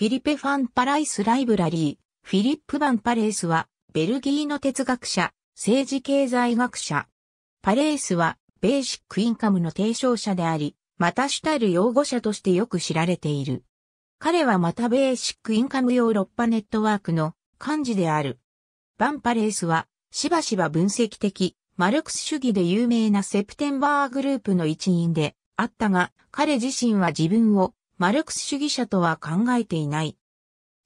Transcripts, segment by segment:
フィリペ・ファン・パライス・ライブラリー、フィリップ・バン・パレースは、ベルギーの哲学者、政治経済学者。パレースは、ベーシックインカムの提唱者であり、また主たる擁護者としてよく知られている。彼はまたベーシックインカムヨーロッパネットワークの幹事である。バンパレースは、しばしば分析的、マルクス主義で有名なセプテンバーグループの一員であったが、彼自身は自分をマルクス主義者とは考えていない。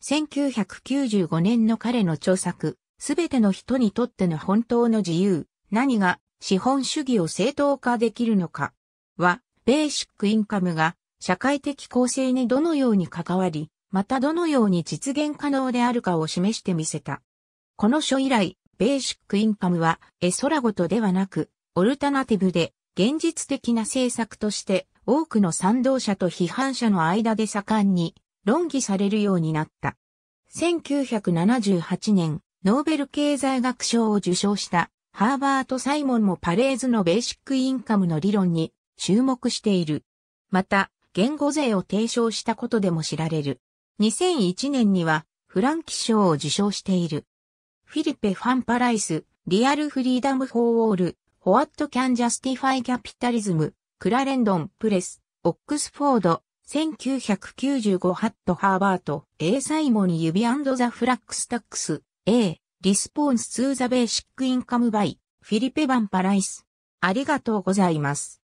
1995年の彼の著作、すべての人にとっての本当の自由、何が資本主義を正当化できるのか、は、ベーシックインカムが社会的構成にどのように関わり、またどのように実現可能であるかを示してみせた。この書以来、ベーシックインカムは絵空事ではなく、オルタナティブで現実的な政策として多くの賛同者と批判者の間で盛んに論議されるようになった。1978年、ノーベル経済学賞を受賞したハーバート・サイモンもパレーズのベーシックインカムの理論に注目している。また、言語税を提唱したことでも知られる。2001年にはフランキ賞を受賞している。フィリペ・ファンパライス、リアル・フリーダム・フォー・オール、ホワット・キャン・ジャスティファイ・キャピタリズム、クラレンドンプレス、オックスフォード、1995ハットハーバート、A サイモニ指ザフラックスタックス、A、リスポンスツーザベーシックインカムバイ、フィリペバンパライス。ありがとうございます。